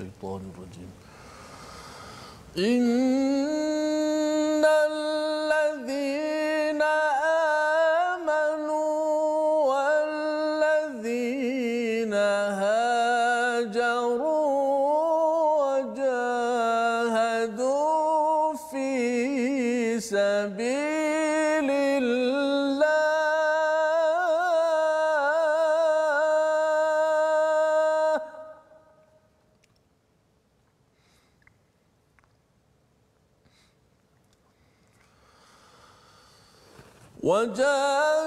الشيطان الرجيم إن وجاء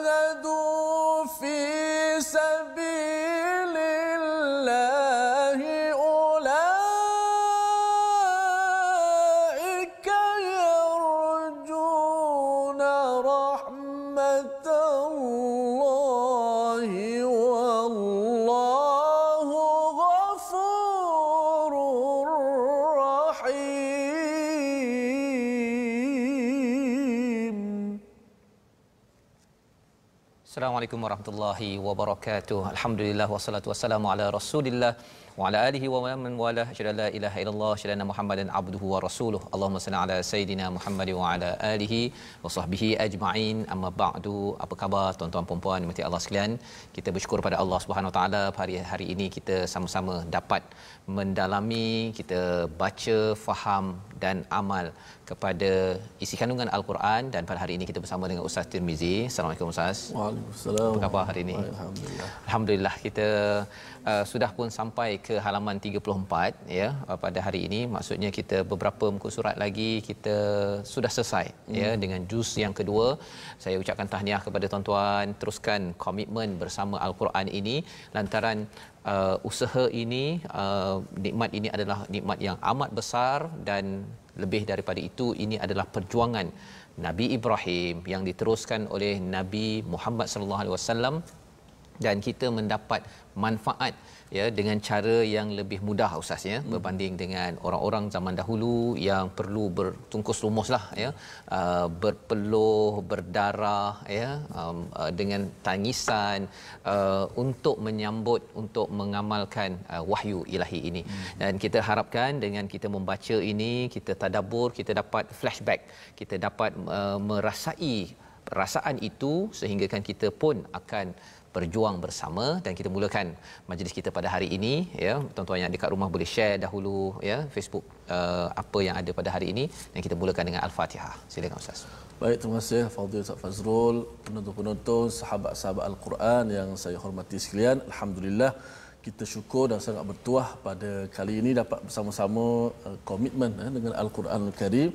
Assalamualaikum warahmatullahi wabarakatuh. Alhamdulillah wassalatu wassalamu ala Rasulillah wa ala alihi wa man wala syada la ilaha illallah syada anna muhammadan abduhu wa rasuluhu allahumma salli ala sayidina muhammad wa ala alihi wa sahbihi ajma'in amma ba'du apa khabar tuan-tuan puan-puan mati Allah sekalian kita bersyukur pada Allah Subhanahu wa taala hari hari ini kita sama-sama dapat mendalami kita baca faham dan amal kepada isi kandungan al-Quran dan pada hari ini kita bersama dengan Ustaz Tirmizi. Assalamualaikum Ustaz. Waalaikumsalam. Apa khabar hari ini? Alhamdulillah. Alhamdulillah kita uh, sudah pun sampai ke halaman 34 ya uh, pada hari ini maksudnya kita beberapa muka surat lagi kita sudah selesai ya, hmm. ya dengan juz yang kedua saya ucapkan tahniah kepada tuan-tuan teruskan komitmen bersama al-Quran ini lantaran uh, usaha ini uh, nikmat ini adalah nikmat yang amat besar dan lebih daripada itu ini adalah perjuangan Nabi Ibrahim yang diteruskan oleh Nabi Muhammad sallallahu alaihi wasallam dan kita mendapat manfaat ya dengan cara yang lebih mudah ustaz ya hmm. berbanding dengan orang-orang zaman dahulu yang perlu bertungkus lumuslah, ya uh, berpeluh berdarah ya um, uh, dengan tangisan uh, untuk menyambut untuk mengamalkan uh, wahyu ilahi ini hmm. dan kita harapkan dengan kita membaca ini kita tadabbur kita dapat flashback kita dapat uh, merasai perasaan itu sehinggakan kita pun akan berjuang bersama dan kita mulakan majlis kita pada hari ini ya tuan-tuan yang dekat rumah boleh share dahulu ya Facebook uh, apa yang ada pada hari ini dan kita mulakan dengan al-Fatihah silakan ustaz baik terima kasih Fadil Ustaz Fazrul penonton-penonton sahabat-sahabat al-Quran yang saya hormati sekalian alhamdulillah kita syukur dan sangat bertuah pada kali ini dapat bersama-sama uh, komitmen uh, uh, dengan al-Quran al-Karim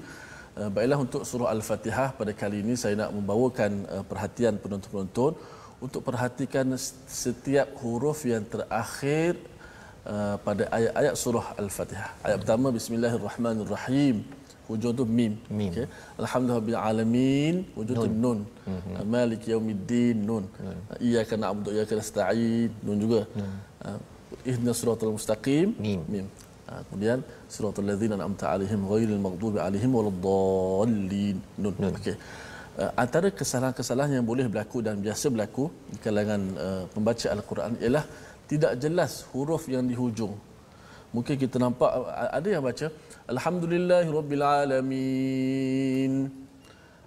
uh, baiklah untuk surah al-Fatihah pada kali ini saya nak membawakan uh, perhatian penonton-penonton untuk perhatikan setiap huruf yang terakhir uh, pada ayat-ayat surah Al-Fatihah. Ayat hmm. pertama bismillahirrahmanirrahim. Hujung tu mim. mim. Okay. Alhamdulillah bil alamin. Hujung tu nun. Mm-hmm. Malik yaumiddin nun. Mm. Iyyaka na'budu wa iyyaka nasta'in nun juga. Mm. Uh, Ihdina siratal mustaqim. Mim. mim. Uh, kemudian siratal ladzina an'amta 'alaihim ghairil maghdubi 'alaihim waladdallin. Nun. nun. Okay. Eh, antara kesalahan-kesalahan yang boleh berlaku dan biasa berlaku di kalangan eh, pembaca Al-Quran ialah tidak jelas huruf yang di hujung. Mungkin kita nampak eh, ada yang baca Alhamdulillah Alhamdulillahirrabbilalamin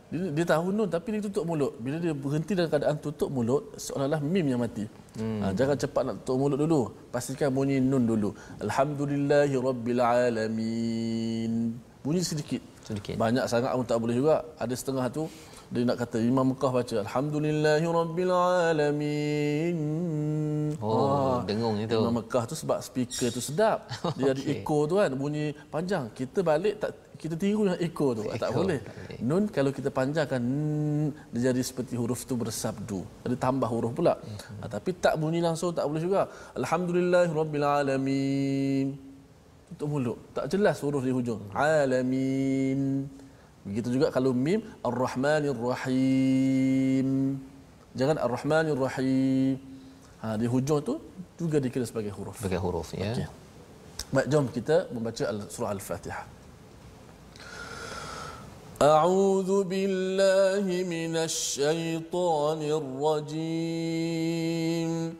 dia, dia tahu nun tapi dia tutup mulut. Bila dia berhenti dalam keadaan tutup mulut, seolah-olah mim yang mati. Hmm. Ha, jangan cepat nak tutup mulut dulu. Pastikan bunyi nun dulu. Alhamdulillah Alhamdulillahirrabbilalamin. Bunyi sedikit. sedikit. Banyak sangat pun tak boleh juga. Ada setengah tu, dia nak kata Imam Mekah baca alhamdulillahi rabbil alamin. Oh, dengung itu. Imam Mekah tu sebab speaker tu sedap. Dia okay. ada echo tu kan bunyi panjang. Kita balik tak kita tiru yang echo tu echo. tak boleh. Okay. Nun kalau kita panjangkan dia jadi seperti huruf tu bersabdu. Ada tambah huruf pula. Mm-hmm. Tapi tak bunyi langsung tak boleh juga. Alhamdulillahi rabbil alamin. Tutup mulut. Tak jelas huruf di hujung. Mm-hmm. Alamin. Begitu juga kalau mim Ar-Rahmanir Rahim. Jangan Ar-Rahmanir Rahim. Ha, di hujung tu juga dikira sebagai huruf. Sebagai huruf ya. Okay. Baik, jom kita membaca surah Al-Fatihah. أعوذ بالله من الشيطان rajim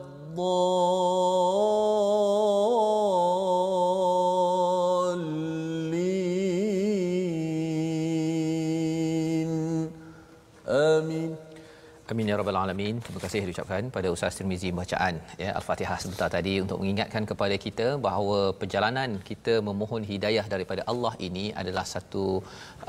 الضالين Amin ya rabbal alamin. Terima kasih diucapkan pada Ustaz Tirmizi bacaan ya Al-Fatihah sebentar tadi untuk mengingatkan kepada kita bahawa perjalanan kita memohon hidayah daripada Allah ini adalah satu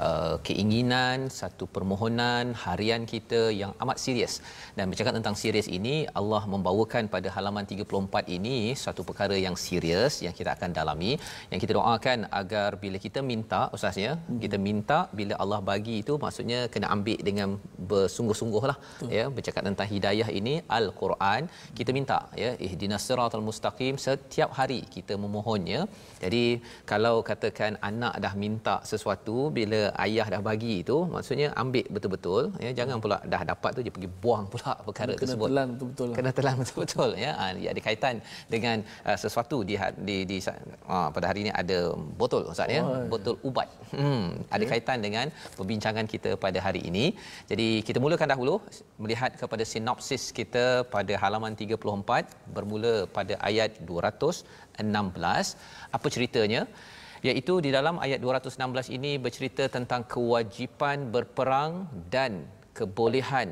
uh, keinginan, satu permohonan harian kita yang amat serius. Dan bercakap tentang serius ini, Allah membawakan pada halaman 34 ini satu perkara yang serius yang kita akan dalami, yang kita doakan agar bila kita minta Ustaz ya, kita minta bila Allah bagi itu maksudnya kena ambil dengan bersungguh-sungguhlah ya bercakap tentang hidayah ini al-Quran kita minta ya ihdinas siratal mustaqim setiap hari kita memohonnya jadi kalau katakan anak dah minta sesuatu bila ayah dah bagi itu maksudnya ambil betul-betul ya jangan pula dah dapat tu je pergi buang pula perkara kena tersebut telan betul-betul lah. kena telan betul-betul ya ha, ya ada kaitan dengan uh, sesuatu di ha-, di, di uh, pada hari ini ada botol ustaz ya botol ubat hmm ada ya. kaitan dengan perbincangan kita pada hari ini jadi kita mulakan dahulu melihat kepada sinopsis kita pada halaman 34 bermula pada ayat 216 apa ceritanya iaitu di dalam ayat 216 ini bercerita tentang kewajipan berperang dan kebolehan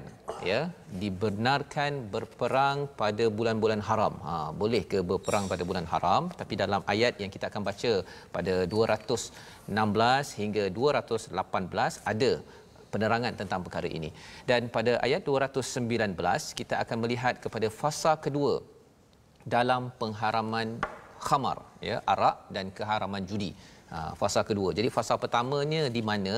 ya dibenarkan berperang pada bulan-bulan haram. Ha boleh ke berperang pada bulan haram tapi dalam ayat yang kita akan baca pada 216 hingga 218 ada penerangan tentang perkara ini. Dan pada ayat 219 kita akan melihat kepada fasa kedua dalam pengharaman khamar ya arak dan keharaman judi ha, fasa kedua. Jadi fasa pertamanya di mana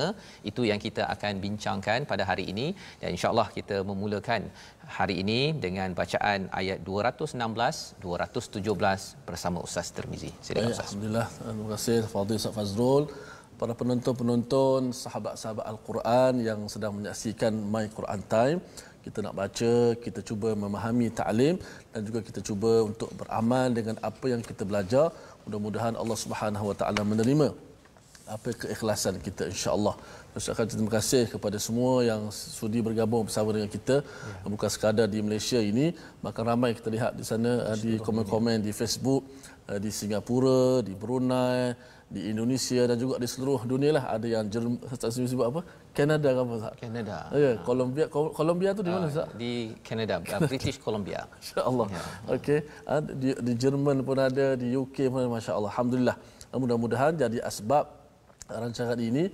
itu yang kita akan bincangkan pada hari ini dan insyaallah kita memulakan hari ini dengan bacaan ayat 216 217 bersama Ustaz Termizi. Silakan Ustaz. Alhamdulillah. Terima kasih Fadil Ustaz Fazrul para penonton-penonton, sahabat-sahabat Al-Quran yang sedang menyaksikan My Quran Time. Kita nak baca, kita cuba memahami ta'lim dan juga kita cuba untuk beramal dengan apa yang kita belajar. Mudah-mudahan Allah Subhanahu Wa Taala menerima apa keikhlasan kita insya-Allah. Ustaz terima kasih kepada semua yang sudi bergabung bersama dengan kita ya. bukan sekadar di Malaysia ini, Maka ramai kita lihat di sana eh, di komen-komen di Facebook, eh, di Singapura, di Brunei, di Indonesia dan juga di seluruh dunia lah ada yang Jerman tak sebut apa Kanada ke apa Kanada. Ya, yeah, Colombia Colombia tu di mana Ustaz? Di Kanada, uh, British Columbia. Insya allah Yeah. Okey, ah, di di Jerman pun ada, di UK pun ada masya-Allah. Alhamdulillah. Ah, mudah-mudahan jadi asbab ah, rancangan ini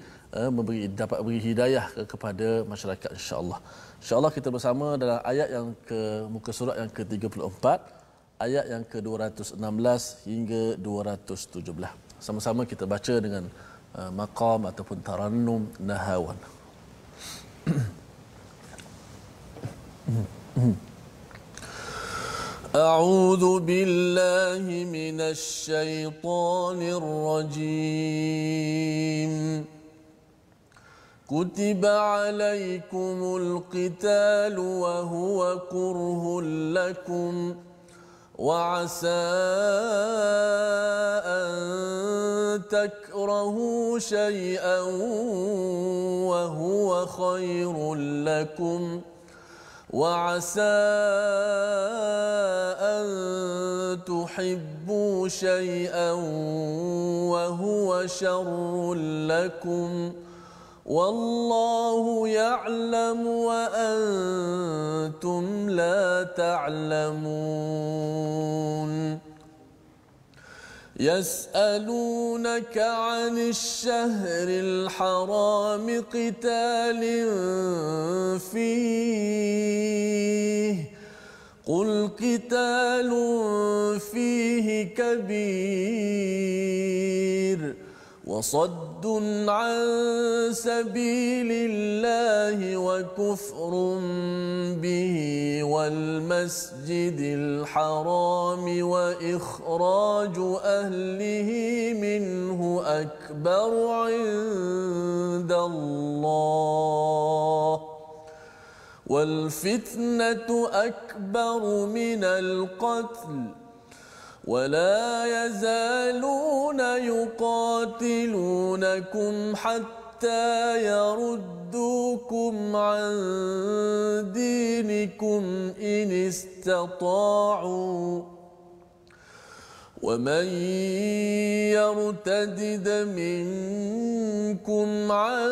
memberi dapat beri hidayah kepada masyarakat insya-Allah. Insya-Allah kita bersama dalam ayat yang ke muka surat yang ke-34 ayat yang ke-216 hingga 217 sama-sama kita baca dengan uh, maqam ataupun tarannum nahawan اعوذ بالله من الشيطان الرجيم كتب عليكم القتال وهو كره لكم وعسى أن تكرهوا شيئا وهو خير لكم وعسى أن تحبوا شيئا وهو شر لكم ۖ والله يعلم وأنتم لا تعلمون يسألونك عن الشهر الحرام قتال فيه قل قتال فيه كبير وصد عن سبيل الله وكفر به والمسجد الحرام واخراج اهله منه اكبر عند الله والفتنه اكبر من القتل ولا يزالون يقاتلونكم حتى يردوكم عن دينكم إن استطاعوا ومن يرتدد منكم عن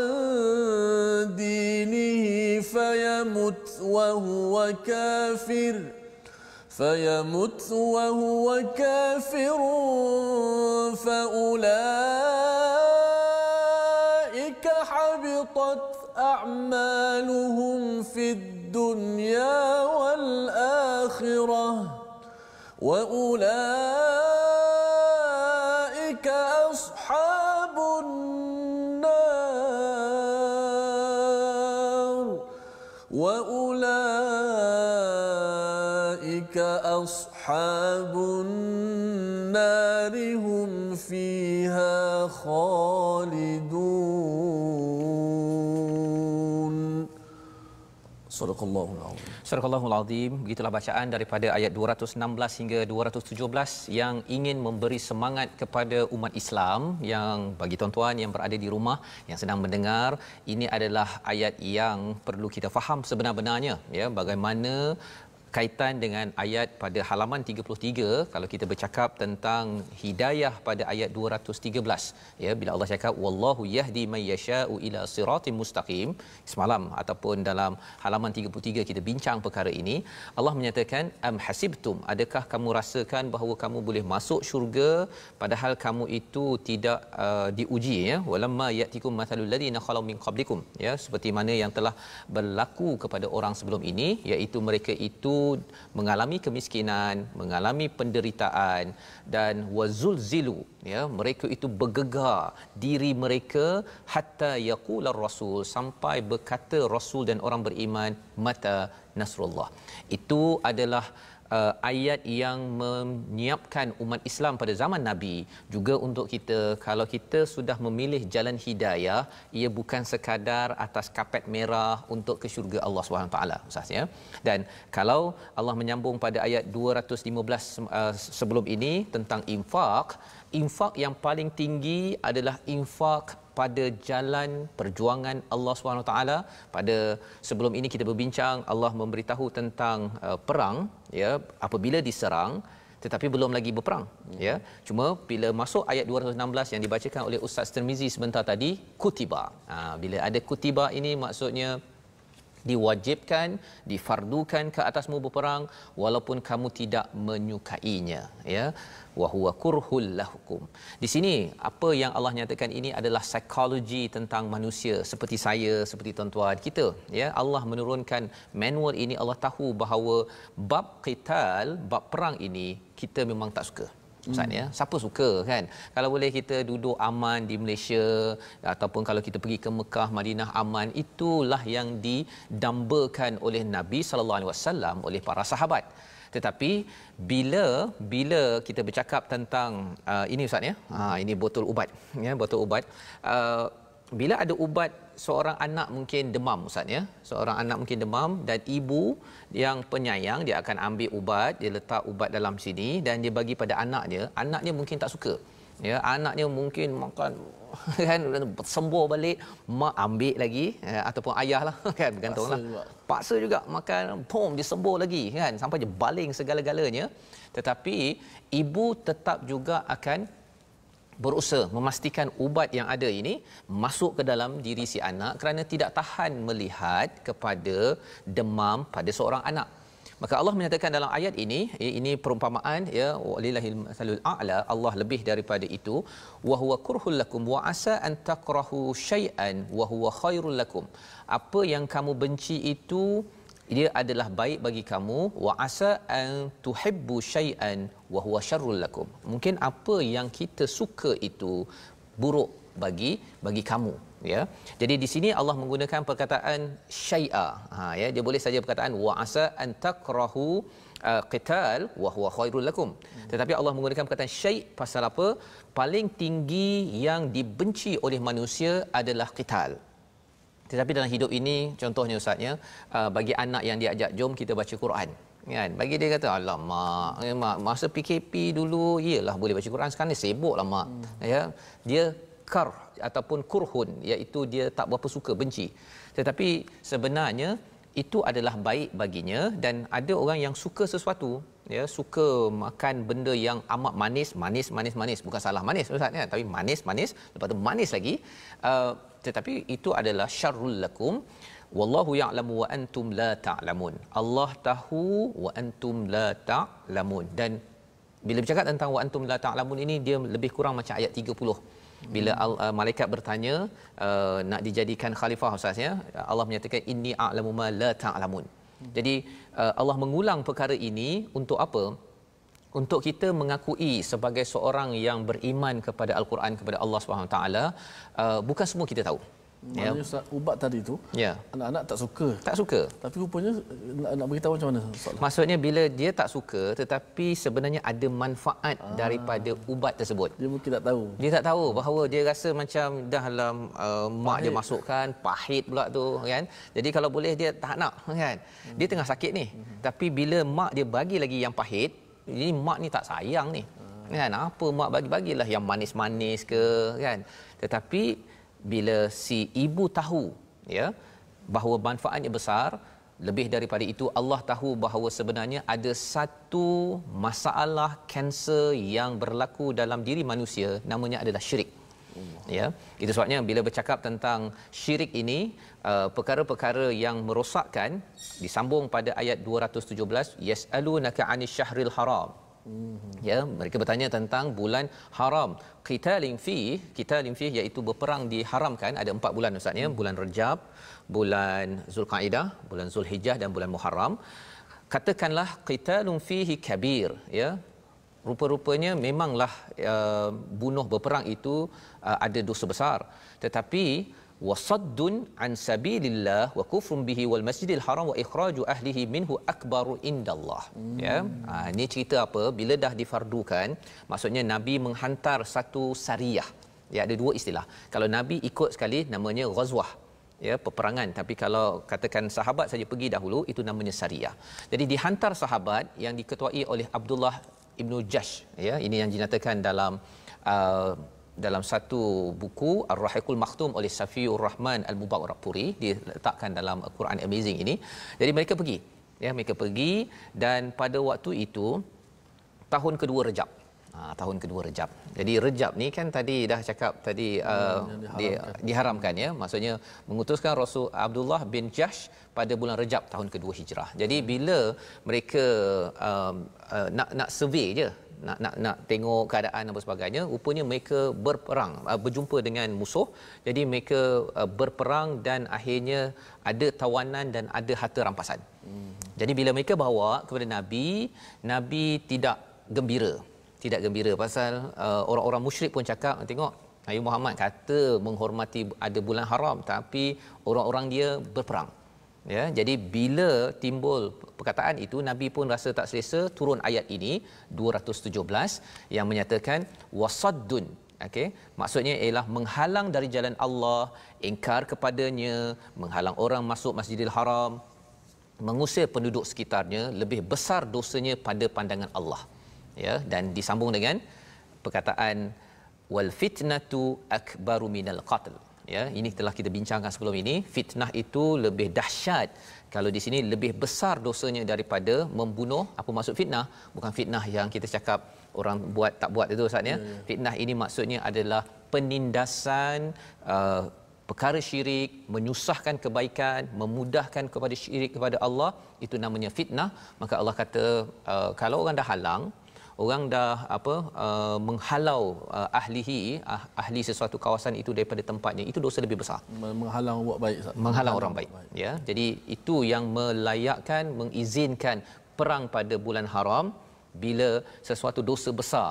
دينه فيمت وهو كافر ۖ فيمت وهو كافر فأولئك حبطت أعمالهم في الدنيا والآخرة وأولئك أصحاب narihum, fiha khalidun. خالدون صدق الله العظيم azim begitulah bacaan daripada ayat 216 hingga 217 yang ingin memberi semangat kepada umat Islam yang bagi tuan-tuan yang berada di rumah yang sedang mendengar, ini adalah ayat yang perlu kita faham sebenar-benarnya ya bagaimana kaitan dengan ayat pada halaman 33 kalau kita bercakap tentang hidayah pada ayat 213 ya bila Allah cakap wallahu yahdi may yasha'u ila siratim mustaqim semalam ataupun dalam halaman 33 kita bincang perkara ini Allah menyatakan am hasibtum adakah kamu rasakan bahawa kamu boleh masuk syurga padahal kamu itu tidak uh, diuji ya walamma yatikum mathalul ladina khalu min qablikum ya seperti mana yang telah berlaku kepada orang sebelum ini iaitu mereka itu mengalami kemiskinan, mengalami penderitaan dan wazul zilu. Ya, mereka itu bergegar diri mereka hatta yaqulur rasul sampai berkata rasul dan orang beriman mata nasrullah. Itu adalah uh, ayat yang menyiapkan umat Islam pada zaman Nabi juga untuk kita kalau kita sudah memilih jalan hidayah ia bukan sekadar atas kapet merah untuk ke syurga Allah Subhanahu SWT Ustaz ya dan kalau Allah menyambung pada ayat 215 uh, sebelum ini tentang infak infak yang paling tinggi adalah infak pada jalan perjuangan Allah SWT. Pada sebelum ini kita berbincang, Allah memberitahu tentang uh, perang ya apabila diserang tetapi belum lagi berperang ya cuma bila masuk ayat 216 yang dibacakan oleh Ustaz Termizi sebentar tadi kutiba ha, bila ada kutiba ini maksudnya diwajibkan difardukan ke atasmu berperang walaupun kamu tidak menyukainya ya wa huwa kurhul lahukum. Di sini apa yang Allah nyatakan ini adalah psikologi tentang manusia seperti saya, seperti tuan-tuan kita. Ya, Allah menurunkan manual ini Allah tahu bahawa bab qital, bab perang ini kita memang tak suka. Ustaz ya, siapa suka kan? Kalau boleh kita duduk aman di Malaysia ataupun kalau kita pergi ke Mekah, Madinah aman, itulah yang didambakan oleh Nabi sallallahu alaihi wasallam oleh para sahabat tetapi bila bila kita bercakap tentang uh, ini ustaz ya ha ini botol ubat ya botol ubat uh, bila ada ubat seorang anak mungkin demam ustaz ya seorang anak mungkin demam dan ibu yang penyayang dia akan ambil ubat dia letak ubat dalam sini dan dia bagi pada anaknya anaknya mungkin tak suka ya anaknya mungkin makan kan sembur balik mak ambil lagi eh, ataupun ayah lah kan bergantung lah juga. paksa juga makan pom dia sembur lagi kan sampai dia baling segala-galanya tetapi ibu tetap juga akan berusaha memastikan ubat yang ada ini masuk ke dalam diri si anak kerana tidak tahan melihat kepada demam pada seorang anak Maka Allah menyatakan dalam ayat ini, ini perumpamaan ya walillahil masalul a'la, Allah lebih daripada itu, wa huwa kurhul lakum wa asa an takrahu syai'an wa huwa khairul lakum. Apa yang kamu benci itu dia adalah baik bagi kamu wa asa an tuhibbu syai'an wa huwa syarrul lakum. Mungkin apa yang kita suka itu buruk bagi bagi kamu ya. Jadi di sini Allah menggunakan perkataan syai'a. Ha ya, dia boleh saja perkataan wa asa an takrahu uh, qital wa huwa khairul lakum. Hmm. Tetapi Allah menggunakan perkataan syai' pasal apa? Paling tinggi yang dibenci oleh manusia adalah qital. Tetapi dalam hidup ini contohnya ustaznya uh, bagi anak yang diajak jom kita baca Quran kan bagi dia kata alah mak eh, mak masa PKP dulu iyalah boleh baca Quran sekarang ni sibuklah mak hmm. ya dia kar ataupun kurhun iaitu dia tak berapa suka benci tetapi sebenarnya itu adalah baik baginya dan ada orang yang suka sesuatu ya suka makan benda yang amat manis manis manis manis bukan salah manis ustaz ya tapi manis manis lepas tu manis lagi uh, tetapi itu adalah syarrul lakum wallahu ya'lamu wa antum la ta'lamun Allah tahu wa antum la ta'lamun dan bila bercakap tentang wa antum la ta'lamun ini dia lebih kurang macam ayat 30 bila al, uh, malaikat bertanya uh, nak dijadikan khalifah ustaz ya Allah menyatakan inni a'lamu ma la ta'lamun jadi uh, Allah mengulang perkara ini untuk apa untuk kita mengakui sebagai seorang yang beriman kepada al-Quran kepada Allah Subhanahu taala uh, bukan semua kita tahu Ya. Maknanya yep. ubat tadi itu yeah. anak-anak tak suka. Tak suka. Tapi rupanya nak, nak beritahu macam mana soalan. Maksudnya bila dia tak suka tetapi sebenarnya ada manfaat Aa, ah. daripada ubat tersebut. Dia mungkin tak tahu. Dia tak tahu bahawa dia rasa macam dah dalam uh, mak dia masukkan pahit pula tu kan. Jadi kalau boleh dia tak nak kan. Hmm. Dia tengah sakit ni. Hmm. Tapi bila mak dia bagi lagi yang pahit, ini mak ni tak sayang ni. Aa. Ah. Kan apa mak bagi-bagilah yang manis-manis ke kan. Tetapi bila si ibu tahu ya bahawa manfaatnya besar lebih daripada itu Allah tahu bahawa sebenarnya ada satu masalah kanser yang berlaku dalam diri manusia namanya adalah syirik hmm. ya itu sebabnya bila bercakap tentang syirik ini uh, perkara-perkara yang merosakkan disambung pada ayat 217 yasalunaka anish syahril haram Mm-hmm. ya mereka bertanya tentang bulan haram qitalin fi qitalin fi iaitu berperang diharamkan ada empat bulan ustaz ya bulan rejab bulan zulkaidah bulan zulhijjah dan bulan muharram katakanlah qitalun fihi kabir ya rupa-rupanya memanglah uh, bunuh berperang itu uh, ada dosa besar tetapi وصد عن سبيل الله وكفر به والمسجد الحرام واخراج اهله منه اكبر عند الله hmm. ya ha, cerita apa bila dah difardukan maksudnya nabi menghantar satu syariah ya ada dua istilah kalau nabi ikut sekali namanya ghazwah ya peperangan tapi kalau katakan sahabat saja pergi dahulu itu namanya syariah jadi dihantar sahabat yang diketuai oleh Abdullah ibnu Jash ya ini yang dinyatakan dalam uh, dalam satu buku Ar-Rahiqul Maktum oleh Safiur Rahman Al-Mubarakpuri diletakkan dalam Quran Amazing ini. Jadi mereka pergi. Ya, mereka pergi dan pada waktu itu tahun kedua Rejab. Ha, tahun kedua Rejab. Jadi Rejab ni kan tadi dah cakap tadi hmm, uh, di, diharamkan ya. Maksudnya mengutuskan Rasul Abdullah bin Jahsh pada bulan Rejab tahun kedua Hijrah. Jadi hmm. bila mereka um, uh, nak nak survey je nak nak nak tengok keadaan dan sebagainya rupanya mereka berperang uh, berjumpa dengan musuh jadi mereka uh, berperang dan akhirnya ada tawanan dan ada harta rampasan jadi bila mereka bawa kepada nabi nabi tidak gembira tidak gembira pasal uh, orang-orang musyrik pun cakap tengok Nabi Muhammad kata menghormati ada bulan haram tapi orang-orang dia berperang ya jadi bila timbul perkataan itu nabi pun rasa tak selesa turun ayat ini 217 yang menyatakan wasaddun okey maksudnya ialah menghalang dari jalan Allah ingkar kepadanya menghalang orang masuk Masjidil Haram mengusir penduduk sekitarnya lebih besar dosanya pada pandangan Allah ya dan disambung dengan perkataan wal fitnatu akbaru minal qatl ya ini telah kita bincangkan sebelum ini fitnah itu lebih dahsyat kalau di sini lebih besar dosanya daripada membunuh apa maksud fitnah bukan fitnah yang kita cakap orang buat tak buat itu saatnya hmm. Ya, ya. fitnah ini maksudnya adalah penindasan uh, perkara syirik menyusahkan kebaikan memudahkan kepada syirik kepada Allah itu namanya fitnah maka Allah kata uh, kalau orang dah halang orang dah apa uh, menghalau uh, ahlihi uh, ahli sesuatu kawasan itu daripada tempatnya itu dosa lebih besar menghalang buat baik menghalang, menghalang orang baik. baik ya jadi itu yang melayakkan mengizinkan perang pada bulan haram bila sesuatu dosa besar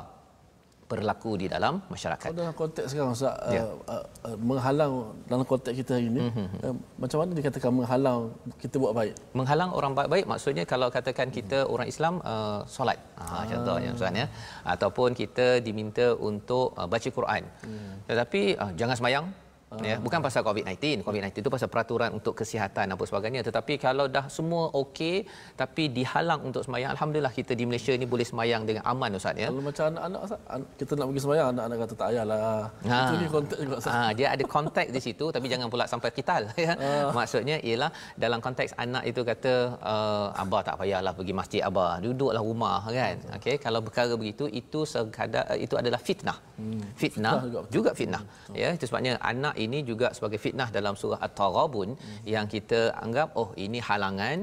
berlaku di dalam masyarakat. Kalau dalam konteks sekarang Ustaz, ya. uh, eh, uh, eh, eh, menghalang dalam konteks kita hari ini, mm-hmm. uh, macam mana dikatakan menghalang kita buat baik? Menghalang orang baik-baik maksudnya kalau katakan kita mm orang Islam uh, solat. Ha, ah. contohnya Ustaz ya. Ataupun kita diminta untuk uh, baca Quran. Mm. Tetapi uh, jangan semayang Yeah. Ya, bukan pasal COVID-19 COVID-19 itu pasal peraturan untuk kesihatan dan sebagainya tetapi kalau dah semua okey tapi dihalang untuk semayang Alhamdulillah kita di Malaysia ini boleh semayang dengan aman Ustaz ya? kalau macam anak-anak kita nak pergi semayang anak-anak kata tak payahlah ha. itu ni konteks juga Ustaz. Ha, dia ada konteks di situ tapi jangan pula sampai kital ya? ha. maksudnya ialah dalam konteks anak itu kata uh, Abah tak payahlah pergi masjid Abah duduklah rumah kan okay? kalau perkara begitu itu sekadar, itu adalah fitnah hmm. fitnah, fitnah juga, juga fitnah hmm, ya? itu sebabnya anak ini juga sebagai fitnah dalam surah At-Taghabun hmm. yang kita anggap oh ini halangan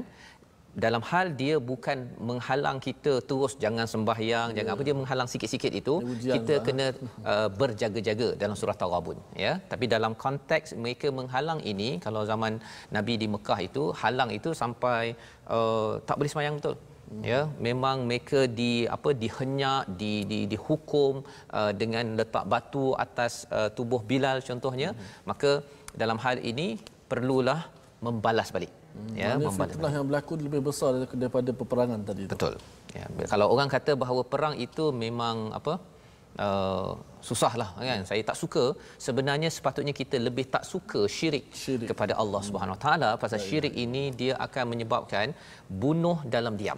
dalam hal dia bukan menghalang kita terus jangan sembahyang ya. jangan apa dia ya. menghalang sikit-sikit itu Ujian kita lah. kena uh, berjaga-jaga dalam surah taghabun ya tapi dalam konteks mereka menghalang ini kalau zaman nabi di Mekah itu halang itu sampai uh, tak boleh sembahyang betul ya memang mereka di apa dihenyak di di dihukum uh, dengan letak batu atas uh, tubuh Bilal contohnya hmm. maka dalam hal ini perlulah membalas balik hmm. ya Mereka membalas fitnah yang berlaku lebih besar daripada peperangan tadi itu. betul ya kalau orang kata bahawa perang itu memang apa uh, lah. kan hmm. saya tak suka sebenarnya sepatutnya kita lebih tak suka syirik, syirik. kepada Allah hmm. Subhanahu taala pasal ya, ya. syirik ini dia akan menyebabkan bunuh dalam diam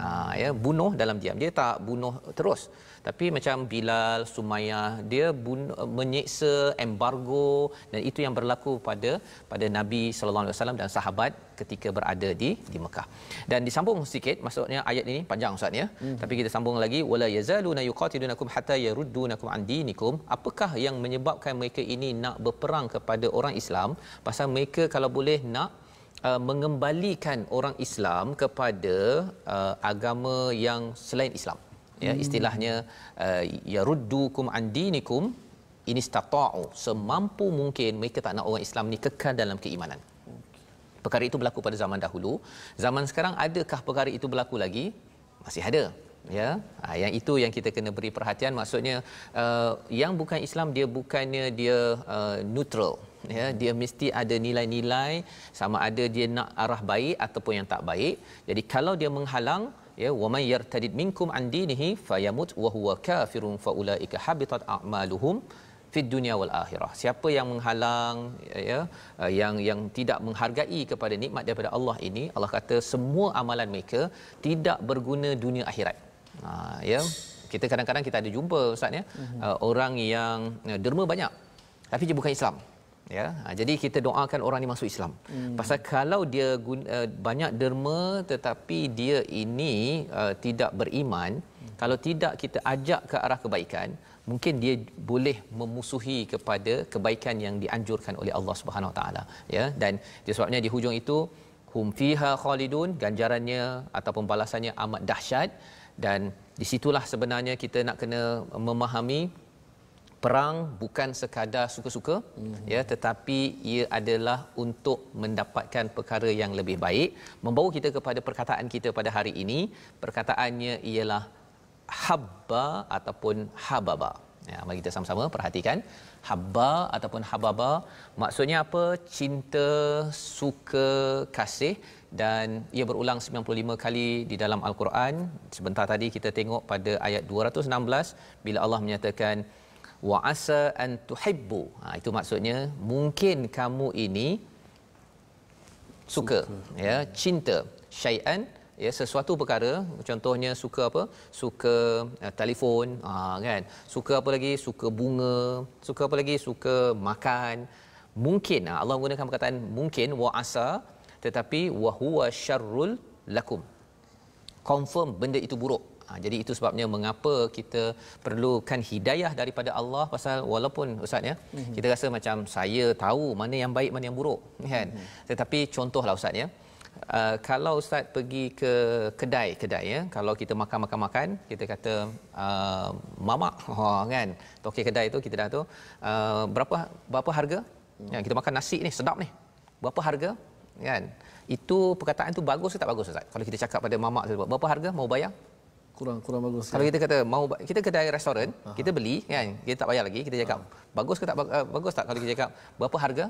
Ha, ya bunuh dalam diam dia tak bunuh terus tapi macam Bilal Sumayyah dia bunuh, menyiksa embargo dan itu yang berlaku pada pada Nabi sallallahu alaihi wasallam dan sahabat ketika berada di di Mekah. Dan disambung sikit maksudnya ayat ini panjang ustaz ya. Hmm. Tapi kita sambung lagi wala yazalu na yuqatilunakum hatta yaruddunakum an dinikum. Apakah yang menyebabkan mereka ini nak berperang kepada orang Islam? Pasal mereka kalau boleh nak Uh, mengembalikan orang Islam kepada uh, agama yang selain Islam. Ya, hmm. istilahnya uh, yaruddukum an kum ini statau semampu mungkin mereka tak nak orang Islam ni kekal dalam keimanan. Perkara itu berlaku pada zaman dahulu. Zaman sekarang adakah perkara itu berlaku lagi? Masih ada ya ha, yang itu yang kita kena beri perhatian maksudnya uh, yang bukan Islam dia bukannya dia uh, neutral ya dia mesti ada nilai-nilai sama ada dia nak arah baik ataupun yang tak baik jadi kalau dia menghalang ya waman yartadid minkum an dinihi fayamut wa huwa kafirun faulaika habitat a'maluhum fid dunya wal akhirah siapa yang menghalang ya eh, yang yang tidak menghargai kepada nikmat daripada Allah ini Allah kata semua amalan mereka tidak berguna dunia akhirat ha, ya kita kadang-kadang kita ada jumpa ustaz ya mm-hmm. orang yang eh, derma banyak tapi dia bukan Islam ya ah, jadi kita doakan orang ini masuk Islam hmm pasal kalau dia guna, eh, banyak derma tetapi dia ini uh, tidak beriman hmm kalau tidak kita ajak ke arah kebaikan mungkin dia boleh memusuhi kepada kebaikan yang dianjurkan oleh Allah Subhanahu taala ya dan sebabnya di hujung itu hum fiha khalidun ganjarannya ataupun balasannya amat dahsyat dan di situlah sebenarnya kita nak kena memahami perang bukan sekadar suka-suka mm-hmm. ya tetapi ia adalah untuk mendapatkan perkara yang lebih baik membawa kita kepada perkataan kita pada hari ini perkataannya ialah habba ataupun hababa ya mari kita sama-sama perhatikan habba ataupun hababa maksudnya apa cinta suka kasih dan ia berulang 95 kali di dalam al-Quran sebentar tadi kita tengok pada ayat 216 bila Allah menyatakan wa asa an tuhibbu ha, itu maksudnya mungkin kamu ini suka, suka. ya cinta syai'an ya sesuatu perkara contohnya suka apa suka uh, telefon uh, kan suka apa lagi suka bunga suka apa lagi suka makan mungkin uh, Allah gunakan perkataan mungkin wa asa tetapi wa huwa syarrul lakum confirm benda itu buruk ah, jadi itu sebabnya mengapa kita perlukan hidayah daripada Allah pasal walaupun ustaz ya mm-hmm. kita rasa macam saya tahu mana yang baik mana yang buruk kan mm-hmm. tetapi contohlah ustaz ya Uh, kalau ustaz pergi ke kedai kedai ya kalau kita makan makan makan kita kata uh, mamak ha kan toke kedai itu kita dah tu uh, berapa berapa harga hmm. ya kita makan nasi ini sedap ni berapa harga kan itu perkataan tu bagus ke tak bagus ustaz kalau kita cakap pada mamak berapa harga mau bayar kurang kurang bagus kalau ya. kita kata mau kita kedai restoran Aha. kita beli kan kita tak bayar lagi kita cakap Aha. bagus ke tak uh, bagus tak kalau kita cakap berapa harga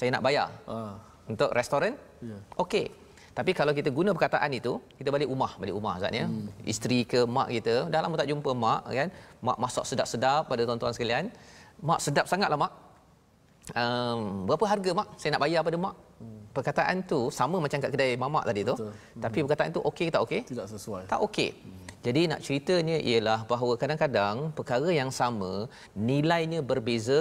saya nak bayar Aha. untuk restoran yeah. okey tapi kalau kita guna perkataan itu, kita balik rumah, balik rumah Ustaz ya. Hmm. Isteri ke mak kita, dah lama tak jumpa mak kan. Mak masak sedap-sedap pada tuan-tuan sekalian. Mak sedap sangatlah mak. Um, berapa harga mak? Saya nak bayar pada mak. Hmm. Perkataan tu sama macam kat kedai mamak tadi tu. Betul. Hmm. Tapi perkataan tu okey tak okey? Tidak sesuai. Tak okey. Hmm. Jadi nak ceritanya ialah bahawa kadang-kadang perkara yang sama nilainya berbeza.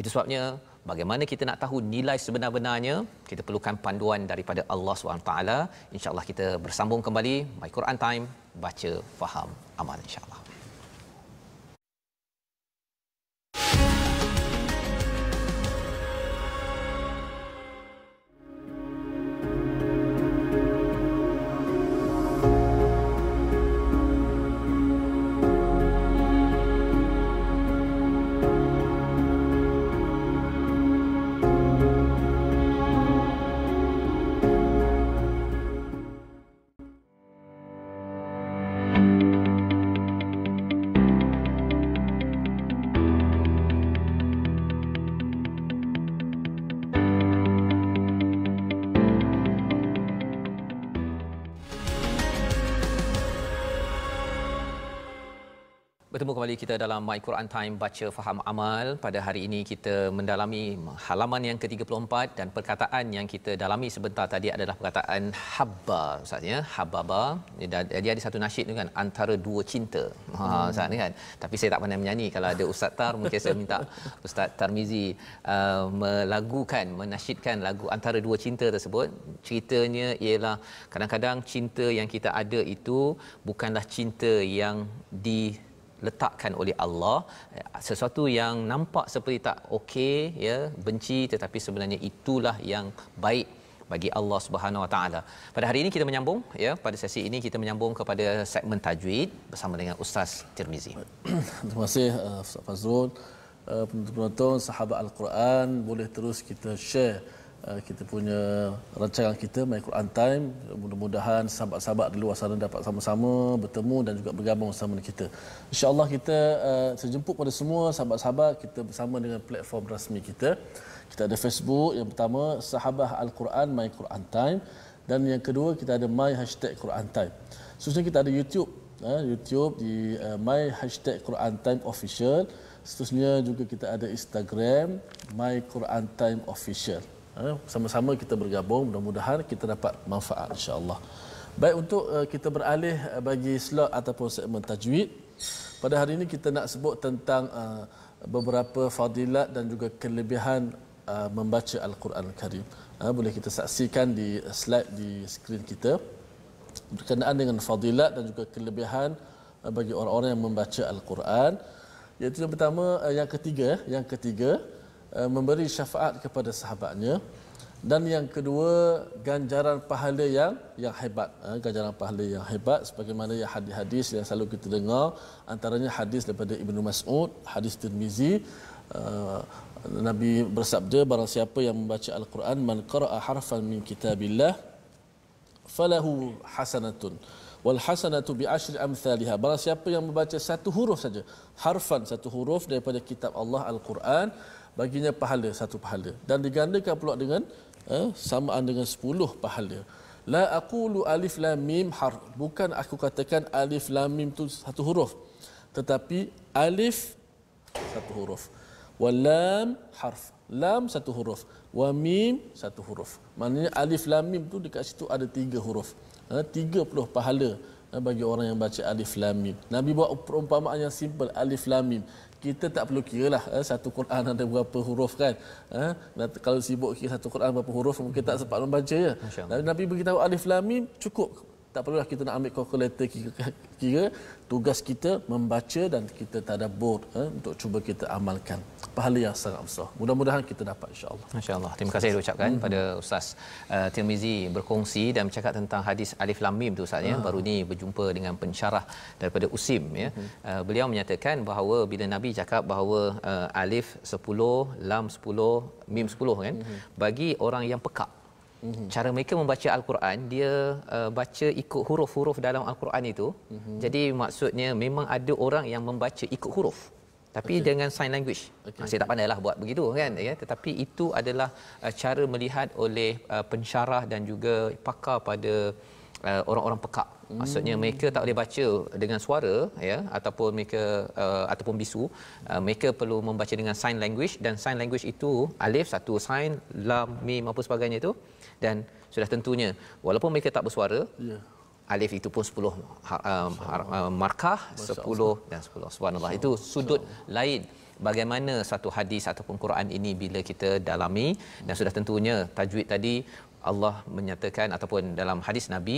Itu sebabnya bagaimana kita nak tahu nilai sebenar-benarnya kita perlukan panduan daripada Allah SWT insyaAllah kita bersambung kembali My Quran Time baca faham amal insyaAllah Bertemu kembali kita dalam My Quran Time Baca Faham Amal. Pada hari ini kita mendalami halaman yang ke-34 dan perkataan yang kita dalami sebentar tadi adalah perkataan habba. Ustaz ya, hababa. Jadi ada satu nasyid tu kan antara dua cinta. Ha hmm. ustaz hmm. kan. Tapi saya tak pandai menyanyi. Kalau ada Ustaz Tar mungkin saya minta Ustaz Tarmizi uh, melagukan, menasyidkan lagu antara dua cinta tersebut. Ceritanya ialah kadang-kadang cinta yang kita ada itu bukanlah cinta yang di diletakkan oleh Allah eh, sesuatu yang nampak seperti tak okey ya benci tetapi sebenarnya itulah yang baik bagi Allah Subhanahu Wa Taala. Pada hari ini kita menyambung ya pada sesi ini kita menyambung kepada segmen tajwid bersama dengan Ustaz Tirmizi. Terima kasih eh, Ustaz Fazrul. Uh, eh, penonton sahabat Al-Quran boleh terus kita share Uh, kita punya rancangan kita My Quran Time mudah-mudahan sahabat-sahabat di luar sana dapat sama-sama bertemu dan juga bergabung bersama kita insyaAllah kita uh, terjemput pada semua sahabat-sahabat kita bersama dengan platform rasmi kita kita ada Facebook yang pertama Sahabah Al-Quran My Quran Time dan yang kedua kita ada My Hashtag Quran Time seterusnya kita ada YouTube uh, YouTube di uh, My Hashtag Quran Time Official seterusnya juga kita ada Instagram My Quran Time Official Ha, sama-sama kita bergabung mudah-mudahan kita dapat manfaat insyaallah baik untuk uh, kita beralih uh, bagi slot ataupun segmen tajwid pada hari ini kita nak sebut tentang uh, beberapa fadilat dan juga kelebihan membaca al-Quran Karim ha, boleh kita saksikan di slide di skrin kita berkenaan dengan fadilat dan juga kelebihan bagi orang-orang yang membaca al-Quran iaitu yang pertama yang ketiga yang ketiga Eh, memberi syafaat kepada sahabatnya dan yang kedua ganjaran pahala yang yang hebat eh, ganjaran pahala yang hebat sebagaimana yang hadis-hadis yang selalu kita dengar antaranya hadis daripada Ibnu Mas'ud hadis Tirmizi eh, Nabi bersabda barang siapa yang membaca al-Quran man qara'a harfan min kitabillah falahu hasanatun wal hasanatu bi ashri amthaliha barang siapa yang membaca satu huruf saja harfan satu huruf daripada kitab Allah al-Quran baginya pahala satu pahala dan digandakan pula dengan eh, samaan dengan 10 pahala la aqulu alif lam mim har bukan aku katakan alif lam mim tu satu huruf tetapi alif satu huruf walam harf lam satu huruf wa mim satu huruf maknanya alif lam mim tu dekat situ ada tiga huruf eh, tiga puluh pahala eh, bagi orang yang baca alif lam mim nabi buat perumpamaan yang simple alif lam mim kita tak perlu kira lah eh, satu Quran ada berapa huruf kan. Eh, kalau sibuk kira satu Quran berapa huruf mungkin tak sempat membaca je. Nabi beritahu Alif Lamim cukup tak perlulah kita nak ambil kalkulator kira-kira tugas kita membaca dan kita tak tadabbur eh, untuk cuba kita amalkan pahala yang sangat besar. Mudah-mudahan kita dapat insyaallah. allah Masya-Allah. Terima kasih diucapkan hmm. pada Ustaz uh, Tirmizi berkongsi dan bercakap tentang hadis Alif Lam Mim tu Ustaz ya. Ah. Baru ni berjumpa dengan pensyarah daripada Usim ya. Hmm. Uh, beliau menyatakan bahawa bila Nabi cakap bahawa uh, Alif 10, Lam 10, Mim 10 kan hmm. bagi orang yang pekak Mm-hmm. Cara mereka membaca Al-Quran, dia uh, baca ikut huruf-huruf dalam Al-Quran itu. Mm-hmm. Jadi maksudnya memang ada orang yang membaca ikut huruf. Tapi okay. dengan sign language. Okay. Ah, saya tak lah buat begitu kan. Ya? Tetapi itu adalah uh, cara melihat oleh uh, pensyarah dan juga pakar pada uh, orang-orang pekak. Maksudnya hmm. mereka tak boleh baca dengan suara ya ataupun mereka uh, ataupun bisu uh, mereka perlu membaca dengan sign language dan sign language itu alif satu sign lam mim apa sebagainya itu dan sudah tentunya walaupun mereka tak bersuara yeah. alif itu pun 10 uh, ha, um, um, markah 10 dan 10 subhanallah itu sudut lain bagaimana satu hadis ataupun Quran ini bila kita dalami dan sudah tentunya tajwid tadi Allah menyatakan ataupun dalam hadis Nabi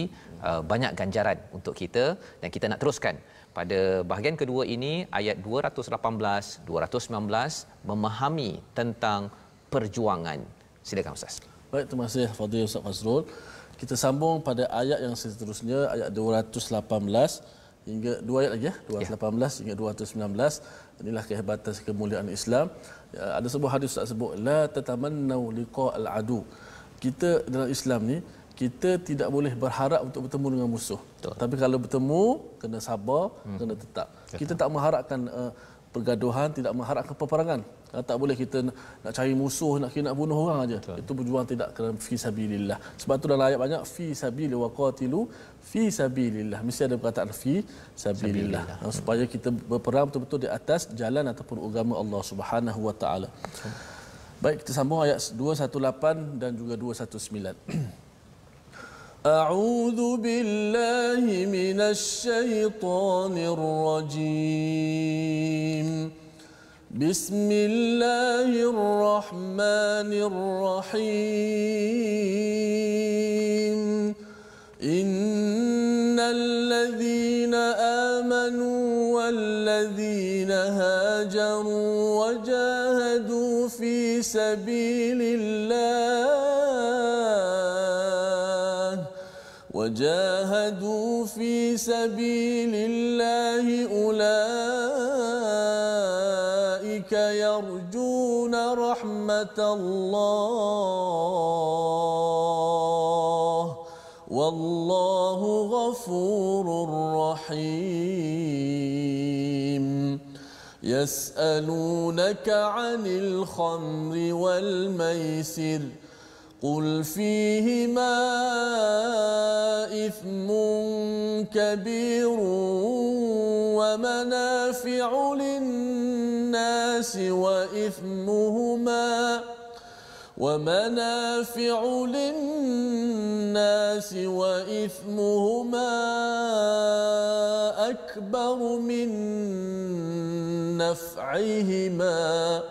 uh, banyak ganjaran untuk kita dan kita nak teruskan pada bahagian kedua ini ayat 218 219 memahami tentang perjuangan silakan ustaz Baik, terima kasih Fadil Ustaz Fazrul. Kita sambung pada ayat yang seterusnya, ayat 218 hingga dua ayat lagi 218 ya. ya. hingga 219. Inilah kehebatan kemuliaan Islam. Ya, ada sebuah hadis tak sebut la tatamannau liqa al adu. Kita dalam Islam ni kita tidak boleh berharap untuk bertemu dengan musuh. Betul. Tapi kalau bertemu kena sabar, hmm. kena tetap. tetap. Kita tak mengharapkan uh, pergaduhan tidak mengharapkan peperangan tak boleh kita nak cari musuh nak kena bunuh orang aja itu berjuang tidak kerana fi sabilillah sebab tu dalam ayat banyak fi sabil wa qatilu fi sabilillah mesti ada perkataan fi sabilillah supaya kita berperang betul-betul di atas jalan ataupun agama Allah Subhanahu wa taala baik kita sambung ayat 218 dan juga 219 أعوذ بالله من الشيطان الرجيم بسم الله الرحمن الرحيم إن الذين آمنوا والذين هاجروا وجاهدوا في سبيل الله وجاهدوا في سبيل الله أولئك يرجون رحمة الله والله غفور رحيم يسألونك عن الخمر والميسر قل فيهما إثم كبير ومنافع للناس وإثمهما ومنافع للناس وإثمهما أكبر من نفعهما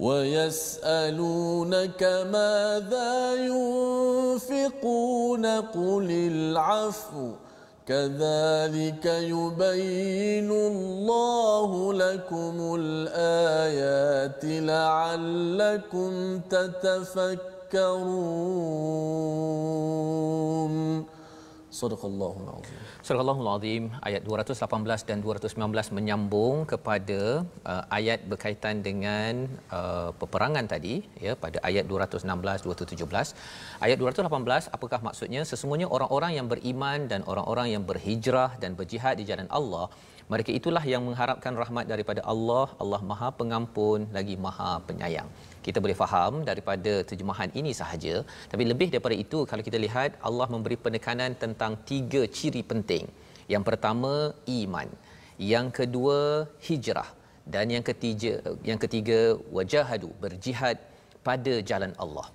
ويسألونك ماذا ينفقون قل العفو كذلك يبين الله لكم الآيات لعلكم تتفكرون Sadaqallahul azim. Sadaqallahul azim ayat 218 dan 219 menyambung kepada uh, ayat berkaitan dengan uh, peperangan tadi ya pada ayat 216 217. Ayat 218 apakah maksudnya sesungguhnya orang-orang yang beriman dan orang-orang yang berhijrah dan berjihad di jalan Allah mereka itulah yang mengharapkan rahmat daripada Allah Allah Maha Pengampun lagi Maha Penyayang kita boleh faham daripada terjemahan ini sahaja tapi lebih daripada itu kalau kita lihat Allah memberi penekanan tentang tiga ciri penting yang pertama iman yang kedua hijrah dan yang ketiga yang ketiga wajahadu berjihad pada jalan Allah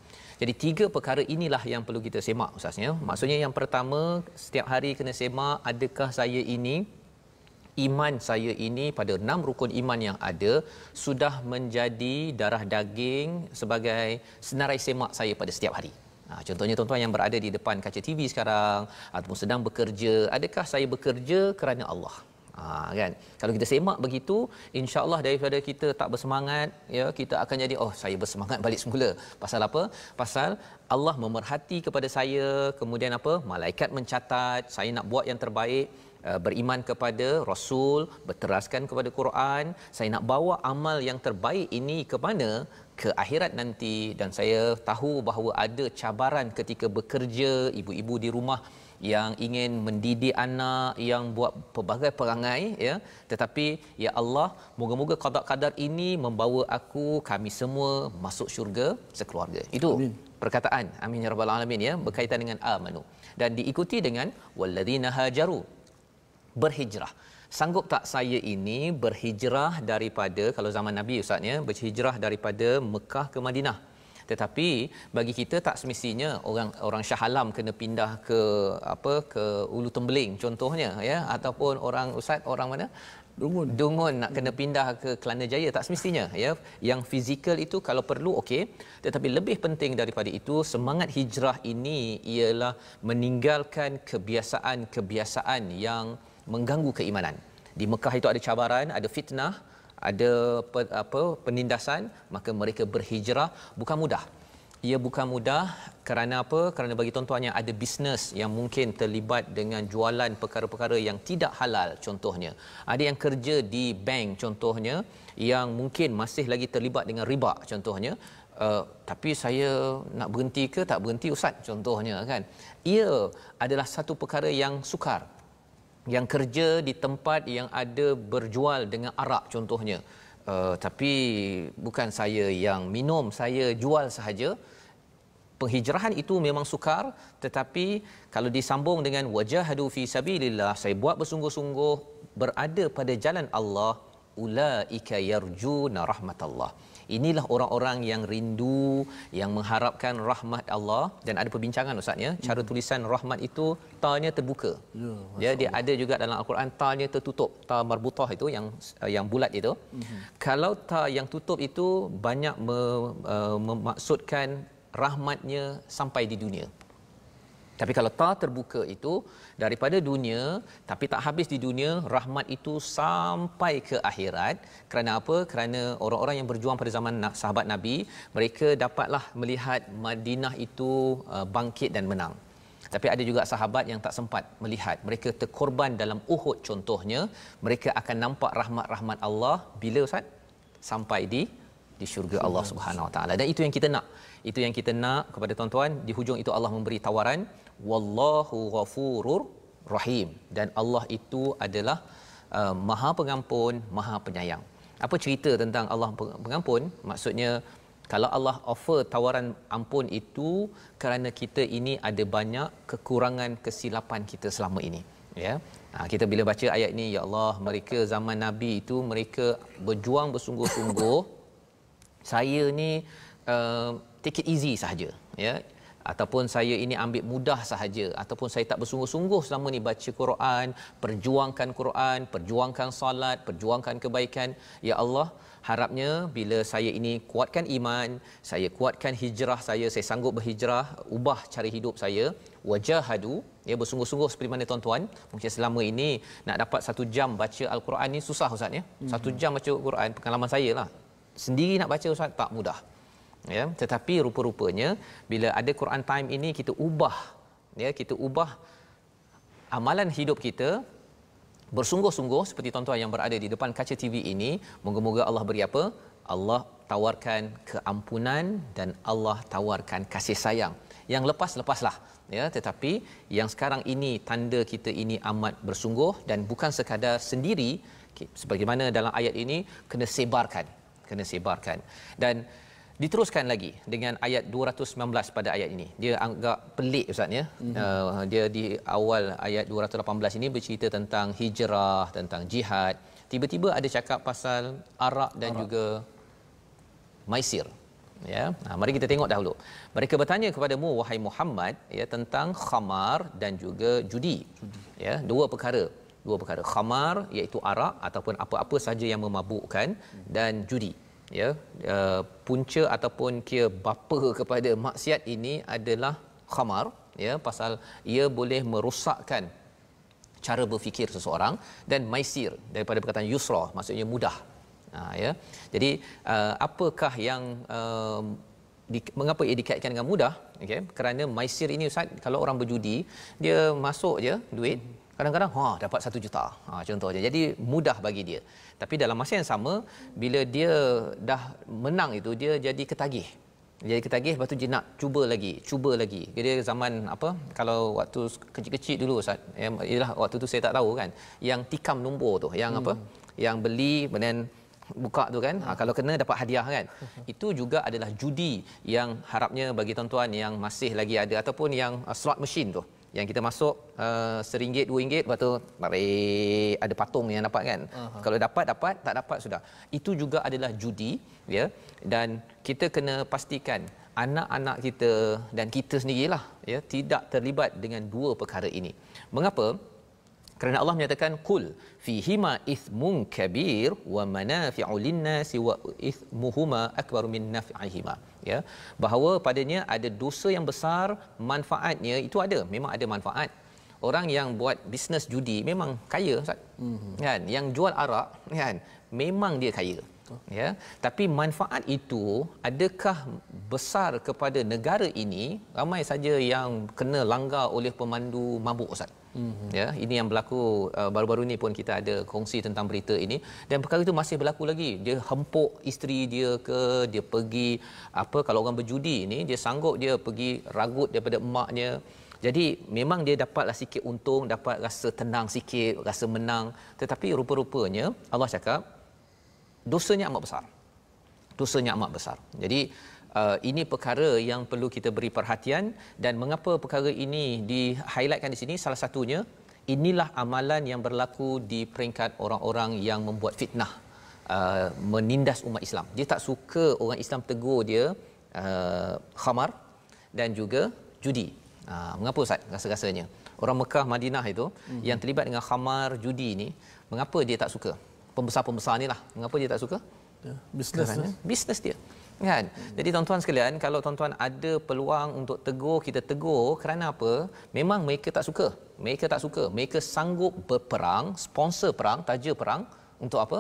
jadi tiga perkara inilah yang perlu kita semak ustaznya. Maksudnya yang pertama setiap hari kena semak adakah saya ini iman saya ini pada enam rukun iman yang ada sudah menjadi darah daging sebagai senarai semak saya pada setiap hari. Ha, contohnya tuan-tuan yang berada di depan kaca TV sekarang ataupun sedang bekerja, adakah saya bekerja kerana Allah? Ha, kan? Kalau kita semak begitu, insyaAllah daripada kita tak bersemangat, ya, kita akan jadi, oh saya bersemangat balik semula. Pasal apa? Pasal Allah memerhati kepada saya, kemudian apa? Malaikat mencatat, saya nak buat yang terbaik, Eh, beriman kepada rasul berteraskan kepada Quran saya nak bawa amal yang terbaik ini ke mana ke akhirat nanti dan saya tahu bahawa ada cabaran ketika bekerja ibu-ibu di rumah yang ingin mendidik anak yang buat pelbagai perangai ya tetapi ya Allah moga-moga qada qadar ini membawa aku kami semua masuk syurga sekeluarga itu amin. perkataan amin ya rabbal alamin ya berkaitan dengan amanu dan diikuti dengan wallazina hajaru berhijrah. Sanggup tak saya ini berhijrah daripada kalau zaman Nabi Ustaz ya, berhijrah daripada Mekah ke Madinah? tetapi bagi kita tak semestinya orang orang Shah Alam kena pindah ke apa ke Ulu Tembeling contohnya ya ataupun orang ustaz orang mana Dungun. Dungun nak kena pindah ke Kelana Jaya tak semestinya ya yang fizikal itu kalau perlu okey tetapi lebih penting daripada itu semangat hijrah ini ialah meninggalkan kebiasaan-kebiasaan yang mengganggu keimanan. Di Mekah itu ada cabaran, ada fitnah, ada apa penindasan, maka mereka berhijrah bukan mudah. Ia bukan mudah kerana apa? Kerana bagi tuan-tuan yang ada bisnes yang mungkin terlibat dengan jualan perkara-perkara yang tidak halal contohnya. Ada yang kerja di bank contohnya yang mungkin masih lagi terlibat dengan riba contohnya. Uh, tapi saya nak berhenti ke tak berhenti ustaz contohnya kan. Ia adalah satu perkara yang sukar yang kerja di tempat yang ada berjual dengan arak contohnya uh, tapi bukan saya yang minum saya jual sahaja penghijrahan itu memang sukar tetapi kalau disambung dengan wajahadu fi sabilillah saya buat bersungguh-sungguh berada pada jalan Allah ulaika yarjuna rahmatallah inilah orang-orang yang rindu yang mengharapkan rahmat Allah dan ada perbincangan ustaznya cara hmm. tulisan rahmat itu ta-nya terbuka ya, ya dia ada juga dalam al-Quran ta-nya tertutup ta marbutah itu yang eh, yang bulat itu mm-hmm. kalau ta yang tutup itu banyak me, uh, memaksudkan rahmatnya sampai di dunia tapi kalau ta terbuka itu daripada dunia tapi tak habis di dunia rahmat itu sampai ke akhirat kerana apa kerana orang-orang yang berjuang pada zaman sahabat Nabi mereka dapatlah melihat Madinah itu uh, bangkit dan menang tapi ada juga sahabat yang tak sempat melihat mereka terkorban dalam Uhud contohnya mereka akan nampak rahmat-rahmat Allah bila Ustaz sampai di di syurga Allah Subhanahu Wa Taala dan itu yang kita nak itu yang kita nak kepada tuan-tuan di hujung itu Allah memberi tawaran wallahu ghafurur rahim dan Allah itu adalah uh, maha pengampun maha penyayang apa cerita tentang Allah pengampun maksudnya kalau Allah offer tawaran ampun itu kerana kita ini ada banyak kekurangan kesilapan kita selama ini ya ha, kita bila baca ayat ini ya Allah mereka zaman nabi itu mereka berjuang bersungguh-sungguh saya ni uh, take it easy saja. ya ataupun saya ini ambil mudah sahaja ataupun saya tak bersungguh-sungguh selama ni baca Quran, perjuangkan Quran, perjuangkan solat, perjuangkan kebaikan, ya Allah, harapnya bila saya ini kuatkan iman, saya kuatkan hijrah saya, saya sanggup berhijrah, ubah cara hidup saya, wajahadu ya bersungguh-sungguh seperti mana tuan-tuan mungkin selama ini nak dapat satu jam baca al-Quran ini susah ustaz ya mhm. satu jam baca al-Quran pengalaman saya lah sendiri nak baca ustaz tak mudah ya tetapi rupa-rupanya bila ada Quran time ini kita ubah ya kita ubah amalan hidup kita bersungguh-sungguh seperti tuan-tuan yang berada di depan kaca TV ini moga-moga Allah beri apa Allah tawarkan keampunan dan Allah tawarkan kasih sayang yang lepas lepaslah ya tetapi yang sekarang ini tanda kita ini amat bersungguh dan bukan sekadar sendiri okay, sebagaimana dalam ayat ini kena sebarkan kena sebarkan dan diteruskan lagi dengan ayat 219 pada ayat ini dia agak pelik ustaz ya mm-hmm. uh, dia di awal ayat 218 ini bercerita tentang hijrah tentang jihad tiba-tiba ada cakap pasal arak dan arak. juga maisir ya nah, ha, mari kita tengok dahulu mereka bertanya kepadamu wahai Muhammad ya tentang khamar dan juga judi, judi. ya dua perkara dua perkara khamar iaitu arak ataupun apa-apa saja yang memabukkan hmm. dan judi ya uh, punca ataupun kia bapa kepada maksiat ini adalah khamar ya pasal ia boleh merosakkan cara berfikir seseorang dan maisir daripada perkataan yusra maksudnya mudah ha, ya jadi uh, apakah yang uh, di, mengapa ia dikaitkan dengan mudah okey kerana maisir ini ustaz kalau orang berjudi dia masuk je duit kadang-kadang ha dapat satu juta ha contohnya jadi mudah bagi dia tapi dalam masa yang sama bila dia dah menang itu dia jadi ketagih jadi ketagih lepas tu dia nak cuba lagi cuba lagi jadi zaman apa kalau waktu kecil-kecil dulu ya ialah waktu tu saya tak tahu kan yang tikam nombor tu yang hmm. apa yang beli kemudian buka tu kan ha, kalau kena dapat hadiah kan itu juga adalah judi yang harapnya bagi tuan-tuan yang masih lagi ada ataupun yang uh, slot machine tu yang kita masuk uh, seringgit dua ringgit lepas tu marik, ada patung yang dapat kan uh-huh. kalau dapat dapat tak dapat sudah itu juga adalah judi ya dan kita kena pastikan anak-anak kita dan kita sendirilah ya tidak terlibat dengan dua perkara ini mengapa kerana Allah menyatakan kul fihi ma ithmun kabir wa manafi'u linnasi wa ithmuhuma akbar min naf'ihima ya bahawa padanya ada dosa yang besar manfaatnya itu ada memang ada manfaat orang yang buat bisnes judi memang kaya ustaz mm-hmm. kan yang jual arak kan memang dia kaya ya tapi manfaat itu adakah besar kepada negara ini ramai saja yang kena langgar oleh pemandu mabuk ustaz Mm-hmm. Ya, ini yang berlaku uh, baru-baru ini pun kita ada kongsi tentang berita ini dan perkara itu masih berlaku lagi. Dia hempuk isteri dia ke, dia pergi apa kalau orang berjudi ini dia sanggup dia pergi ragut daripada emaknya. Jadi memang dia dapatlah sikit untung, dapat rasa tenang sikit, rasa menang. Tetapi rupa-rupanya Allah cakap dosanya amat besar. Dosanya amat besar. Jadi Uh, ini perkara yang perlu kita beri perhatian dan mengapa perkara ini di-highlightkan di sini salah satunya inilah amalan yang berlaku di peringkat orang-orang yang membuat fitnah uh, menindas umat Islam. Dia tak suka orang Islam tegur dia uh, khamar dan juga judi. Uh, mengapa Ustaz rasa-rasanya? Orang Mekah Madinah itu hmm yang terlibat dengan khamar judi ini mengapa dia tak suka? Pembesar-pembesar inilah mengapa dia tak suka? Ya, bisnes. Lah. Bisnes dia kan hmm. jadi tuan-tuan sekalian kalau tuan-tuan ada peluang untuk tegur kita tegur kerana apa memang mereka tak suka mereka tak suka mereka sanggup berperang sponsor perang taja perang untuk apa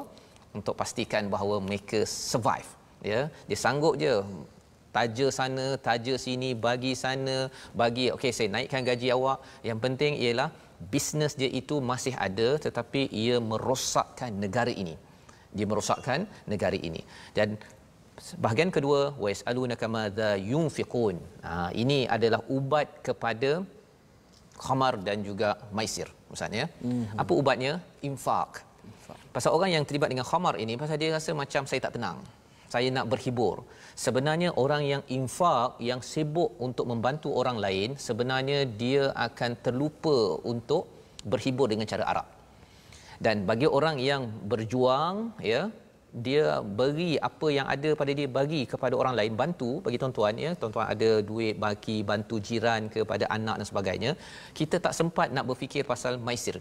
untuk pastikan bahawa mereka survive ya dia sanggup je taja sana taja sini bagi sana bagi okey saya naikkan gaji awak yang penting ialah bisnes dia itu masih ada tetapi ia merosakkan negara ini dia merosakkan negara ini dan bahagian kedua wasalunaka madza yunfiqun ha ini adalah ubat kepada khamar dan juga maisir maksudnya mm-hmm. apa ubatnya infak pasal orang yang terlibat dengan khamar ini pasal dia rasa macam saya tak tenang saya nak berhibur sebenarnya orang yang infak yang sibuk untuk membantu orang lain sebenarnya dia akan terlupa untuk berhibur dengan cara arab dan bagi orang yang berjuang ya dia beri apa yang ada pada dia bagi kepada orang lain bantu bagi tuan-tuan ya tuan-tuan ada duit bagi bantu jiran kepada anak dan sebagainya kita tak sempat nak berfikir pasal maisir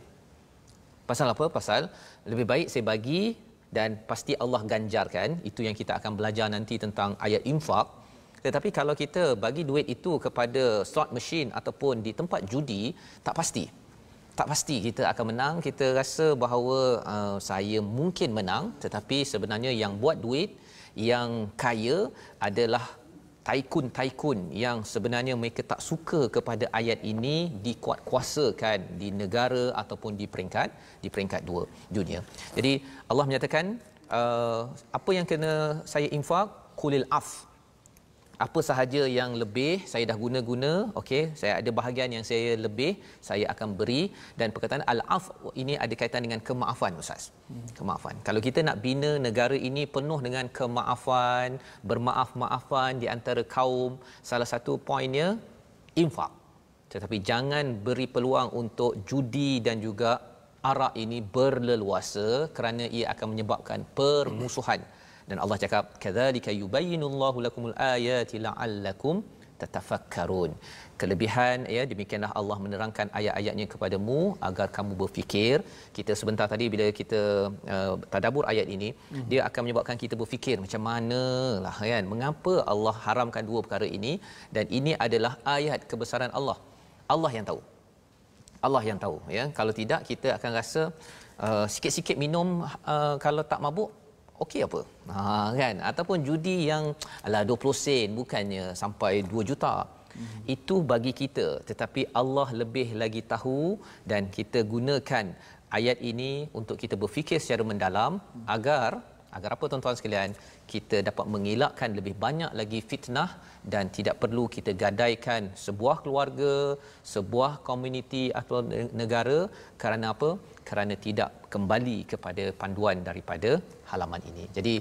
pasal apa pasal lebih baik saya bagi dan pasti Allah ganjarkan itu yang kita akan belajar nanti tentang ayat infak tetapi kalau kita bagi duit itu kepada slot machine ataupun di tempat judi tak pasti tak pasti kita akan menang kita rasa bahawa uh, saya mungkin menang tetapi sebenarnya yang buat duit yang kaya adalah taikun-taikun yang sebenarnya mereka tak suka kepada ayat ini dikuat dikuatkuasakan di negara ataupun di peringkat di peringkat dua dunia. Jadi Allah menyatakan uh, apa yang kena saya infak kulil af apa sahaja yang lebih saya dah guna-guna okey saya ada bahagian yang saya lebih saya akan beri dan perkataan al-af ini ada kaitan dengan kemaafan ustaz kemaafan kalau kita nak bina negara ini penuh dengan kemaafan bermaaf-maafan di antara kaum salah satu poinnya infak tetapi jangan beri peluang untuk judi dan juga arak ini berleluasa kerana ia akan menyebabkan permusuhan dan Allah cakap kadzalika yubayyinullahu lakumul ayati la'allakum tatafakkarun kelebihan ya demikianlah Allah menerangkan ayat-ayatnya kepadamu agar kamu berfikir kita sebentar tadi bila kita uh, tadabbur ayat ini hmm. dia akan menyebabkan kita berfikir macam manalah kan mengapa Allah haramkan dua perkara ini dan ini adalah ayat kebesaran Allah Allah yang tahu Allah yang tahu ya kalau tidak kita akan rasa uh, sikit-sikit minum uh, kalau tak mabuk okey apa? Ha kan ataupun judi yang ala 20 sen bukannya sampai 2 juta. Mm-hmm. Itu bagi kita tetapi Allah lebih lagi tahu dan kita gunakan ayat ini untuk kita berfikir secara mendalam mm-hmm. agar Agar apa tuan-tuan sekalian, kita dapat mengelakkan lebih banyak lagi fitnah dan tidak perlu kita gadaikan sebuah keluarga, sebuah komuniti atau negara kerana apa? Kerana tidak kembali kepada panduan daripada halaman ini. Jadi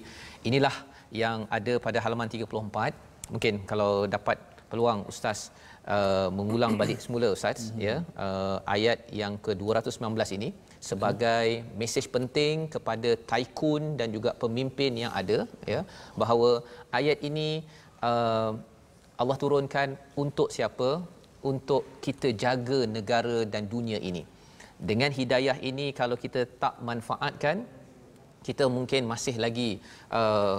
inilah yang ada pada halaman 34. Mungkin kalau dapat peluang ustaz uh, mengulang balik semula ustaz mhm. ya uh, ayat yang ke-219 ini sebagai mesej penting kepada taikun dan juga pemimpin yang ada ya bahawa ayat ini uh, Allah turunkan untuk siapa untuk kita jaga negara dan dunia ini dengan hidayah ini kalau kita tak manfaatkan kita mungkin masih lagi uh,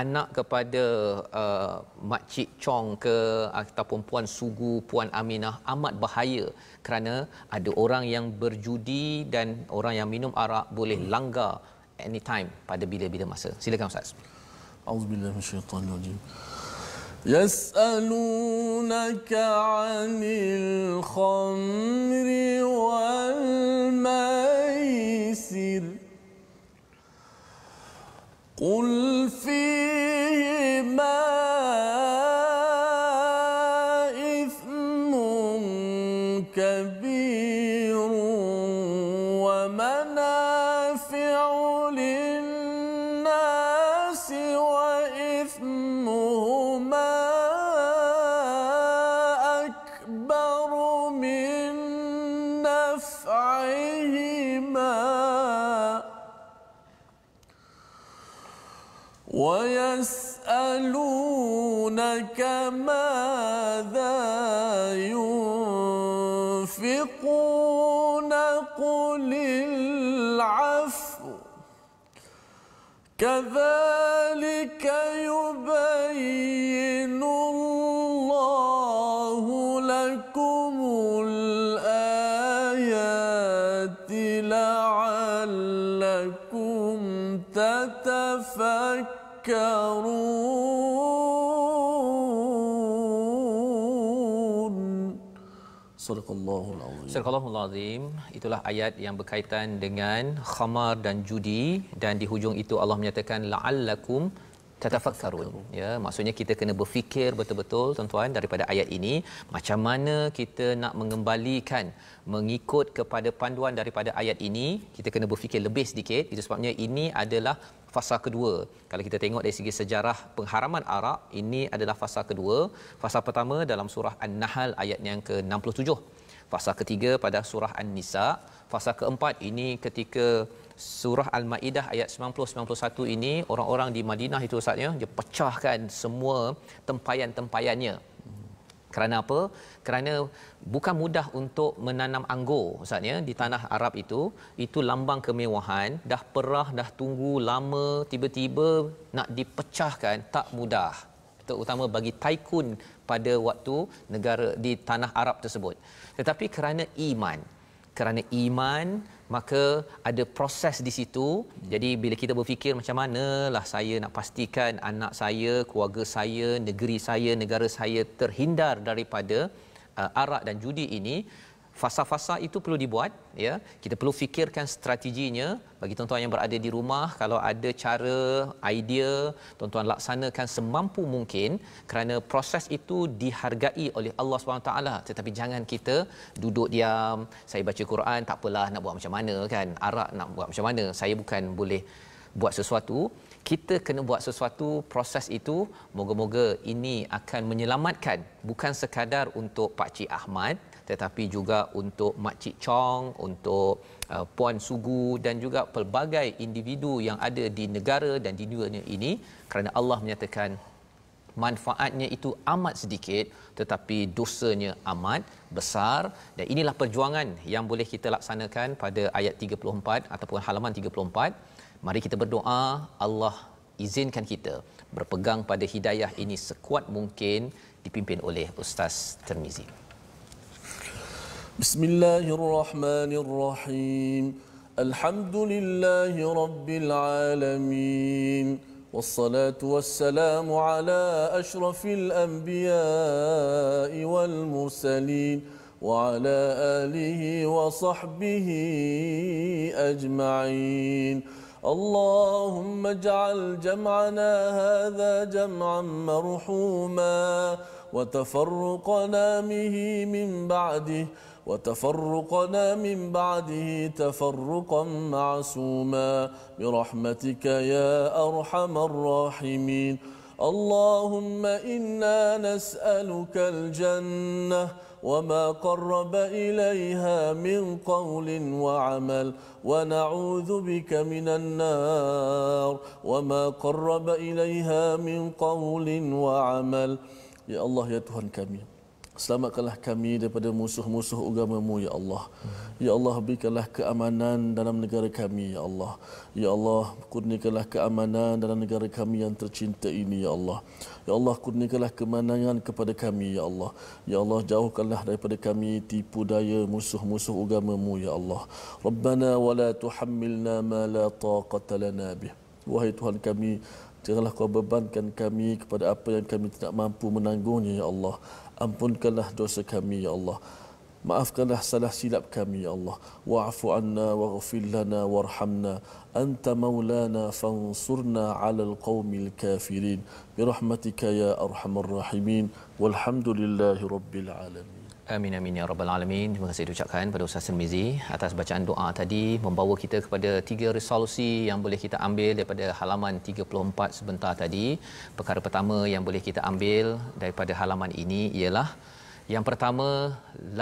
anak kepada uh, makcik Chong ke ataupun puan Sugu puan Aminah amat bahaya kerana ada orang yang berjudi dan orang yang minum arak boleh hmm. langgar anytime pada bila-bila masa silakan ustaz auzubillahi minasyaitanirrajim يسألونك عن الخمر والميسر قل فيه ما كذلك يبين الله لكم الآيات لعلكم تتفكرون صدق الله العظيم Astagfirullahalazim. Itulah ayat yang berkaitan dengan khamar dan judi dan di hujung itu Allah menyatakan la'allakum tatafakkarun. Ya, maksudnya kita kena berfikir betul-betul tuan-tuan daripada ayat ini macam mana kita nak mengembalikan mengikut kepada panduan daripada ayat ini, kita kena berfikir lebih sedikit. Itu sebabnya ini adalah fasa kedua. Kalau kita tengok dari segi sejarah pengharaman arak, ini adalah fasa kedua. Fasa pertama dalam surah An-Nahl ayat yang ke-67 fasa ketiga pada surah An-Nisa, fasa keempat ini ketika surah Al-Maidah ayat 90 91 ini orang-orang di Madinah itu saatnya dia pecahkan semua tempayan-tempayannya. Kerana apa? Kerana bukan mudah untuk menanam anggur misalnya di tanah Arab itu. Itu lambang kemewahan. Dah perah, dah tunggu lama, tiba-tiba nak dipecahkan tak mudah. Terutama bagi taikun pada waktu negara di tanah Arab tersebut tetapi kerana iman kerana iman maka ada proses di situ jadi bila kita berfikir macam mana lah saya nak pastikan anak saya keluarga saya negeri saya negara saya terhindar daripada uh, arak dan judi ini fasa-fasa itu perlu dibuat ya kita perlu fikirkan strateginya bagi tuan-tuan yang berada di rumah kalau ada cara idea tuan-tuan laksanakan semampu mungkin kerana proses itu dihargai oleh Allah Subhanahu taala tetapi jangan kita duduk diam saya baca Quran tak apalah nak buat macam mana kan arak nak buat macam mana saya bukan boleh buat sesuatu kita kena buat sesuatu proses itu moga-moga ini akan menyelamatkan bukan sekadar untuk pak cik Ahmad tetapi juga untuk Cik Chong untuk uh, puan Sugu dan juga pelbagai individu yang ada di negara dan di dunia ini kerana Allah menyatakan manfaatnya itu amat sedikit tetapi dosanya amat besar dan inilah perjuangan yang boleh kita laksanakan pada ayat 34 ataupun halaman 34 mari kita berdoa Allah izinkan kita berpegang pada hidayah ini sekuat mungkin dipimpin oleh Ustaz Termizi بسم الله الرحمن الرحيم الحمد لله رب العالمين والصلاة والسلام على أشرف الأنبياء والمرسلين وعلى آله وصحبه أجمعين اللهم اجعل جمعنا هذا جمعا مرحوما وتفرقنا به من بعده وتفرقنا من بعده تفرقا معصوما برحمتك يا أرحم الراحمين اللهم إنا نسألك الجنة وما قرب إليها من قول وعمل ونعوذ بك من النار وما قرب إليها من قول وعمل يا الله يا Tuhan kami Selamatkanlah kami daripada musuh-musuh agamamu, Ya Allah. Ya Allah, berikanlah keamanan dalam negara kami, Ya Allah. Ya Allah, kurnikanlah keamanan dalam negara kami yang tercinta ini, Ya Allah. Ya Allah, kurnikanlah kemenangan kepada kami, Ya Allah. Ya Allah, jauhkanlah daripada kami tipu daya musuh-musuh agamamu, Ya Allah. Rabbana wa la tuhammilna ma la taqata lana bih. Wahai Tuhan kami, janganlah kau bebankan kami kepada apa yang kami tidak mampu menanggungnya, Ya Allah ampunkanlah dosa kami ya Allah maafkanlah salah silap kami ya Allah wa'fu anna waghfir lana warhamna anta maulana fansurna 'alal qaumil kafirin birahmatika ya arhamar rahimin walhamdulillahirabbil alamin Amin amin ya rabbal alamin. Terima kasih diucapkan pada Ustaz Sermizi atas bacaan doa tadi membawa kita kepada tiga resolusi yang boleh kita ambil daripada halaman 34 sebentar tadi. Perkara pertama yang boleh kita ambil daripada halaman ini ialah yang pertama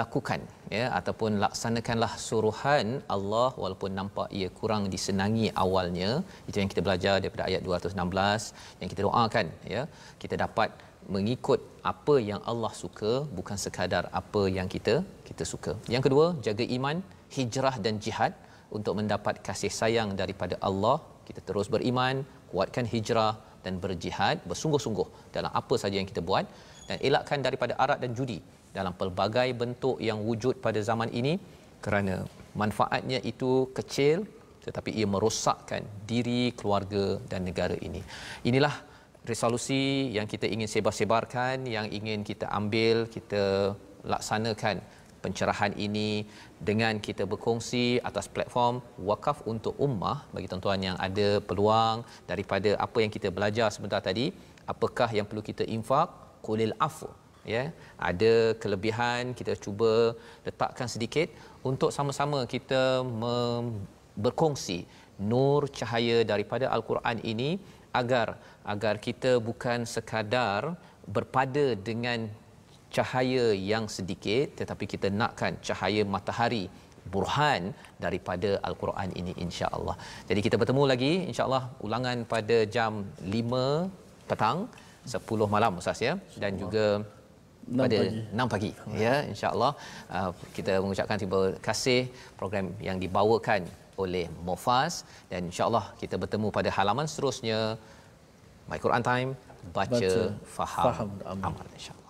lakukan ya ataupun laksanakanlah suruhan Allah walaupun nampak ia kurang disenangi awalnya itu yang kita belajar daripada ayat 216 yang kita doakan ya kita dapat mengikut apa yang Allah suka bukan sekadar apa yang kita kita suka. Yang kedua, jaga iman, hijrah dan jihad untuk mendapat kasih sayang daripada Allah. Kita terus beriman, kuatkan hijrah dan berjihad bersungguh-sungguh dalam apa saja yang kita buat dan elakkan daripada arak dan judi dalam pelbagai bentuk yang wujud pada zaman ini kerana manfaatnya itu kecil tetapi ia merosakkan diri, keluarga dan negara ini. Inilah resolusi yang kita ingin sebar-sebarkan, yang ingin kita ambil, kita laksanakan pencerahan ini dengan kita berkongsi atas platform wakaf untuk ummah bagi tuan-tuan yang ada peluang daripada apa yang kita belajar sebentar tadi apakah yang perlu kita infak kulil afu ya ada kelebihan kita cuba letakkan sedikit untuk sama-sama kita berkongsi nur cahaya daripada al-Quran ini agar agar kita bukan sekadar berpada dengan cahaya yang sedikit tetapi kita nakkan cahaya matahari burhan daripada al-Quran ini insya-Allah. Jadi kita bertemu lagi insya-Allah ulangan pada jam 5 petang 10 malam ustaz ya dan juga pada 6 pagi, 6 pagi ya insya-Allah ah, kita mengucapkan terima kasih program yang dibawakan oleh Mofas dan insya-Allah kita bertemu pada halaman seterusnya My Quran Time, baca, baca faham, faham, amal. amal.